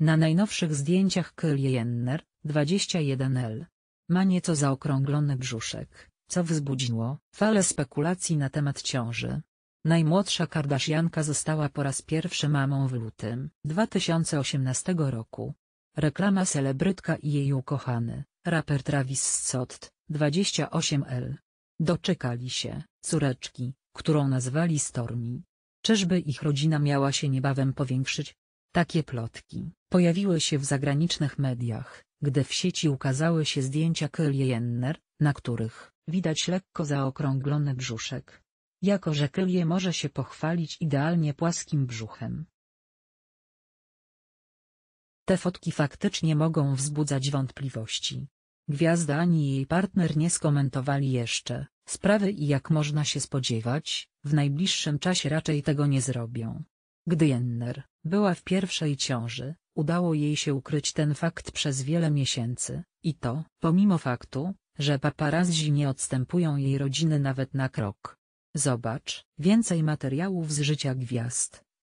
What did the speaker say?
Na najnowszych zdjęciach Kylie Jenner, 21L. Ma nieco zaokrąglony brzuszek, co wzbudziło falę spekulacji na temat ciąży. Najmłodsza Kardashianka została po raz pierwszy mamą w lutym 2018 roku. Reklama celebrytka i jej ukochany, raper Travis Scott, 28L. Doczekali się córeczki, którą nazwali Stormi. Czyżby ich rodzina miała się niebawem powiększyć? Takie plotki pojawiły się w zagranicznych mediach, gdy w sieci ukazały się zdjęcia Kylie Jenner, na których widać lekko zaokrąglony brzuszek. Jako że Kylie może się pochwalić idealnie płaskim brzuchem. Te fotki faktycznie mogą wzbudzać wątpliwości. Gwiazda ani jej partner nie skomentowali jeszcze sprawy i jak można się spodziewać, w najbliższym czasie raczej tego nie zrobią. Gdy Jenner była w pierwszej ciąży, Udało jej się ukryć ten fakt przez wiele miesięcy, i to pomimo faktu, że paparazzi nie odstępują jej rodziny nawet na krok. Zobacz więcej materiałów z życia gwiazd.